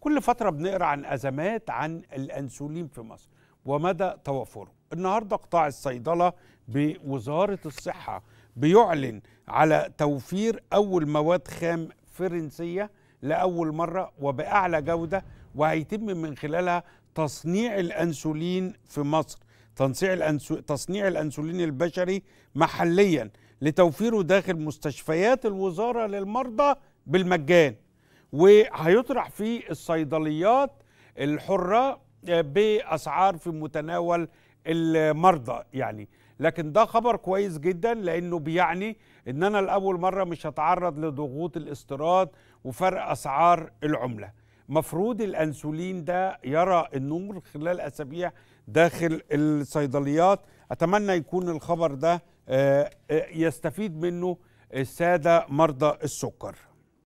كل فترة بنقرأ عن أزمات عن الأنسولين في مصر ومدى توفره النهاردة قطاع الصيدلة بوزارة الصحة بيعلن على توفير أول مواد خام فرنسية لأول مرة وبأعلى جودة وهيتم من خلالها تصنيع الأنسولين في مصر تنصيع الأنسو... تصنيع الأنسولين البشري محليا لتوفيره داخل مستشفيات الوزارة للمرضى بالمجان وهيطرح في الصيدليات الحرة آه، بأسعار في متناول المرضى يعني لكن ده خبر كويس جدا لأنه بيعني إن أنا لأول مرة مش هتعرض لضغوط الاستيراد وفرق أسعار العملة مفروض الأنسولين ده يرى النور خلال أسابيع داخل الصيدليات أتمنى يكون الخبر ده آه، آه، يستفيد منه السادة مرضى السكر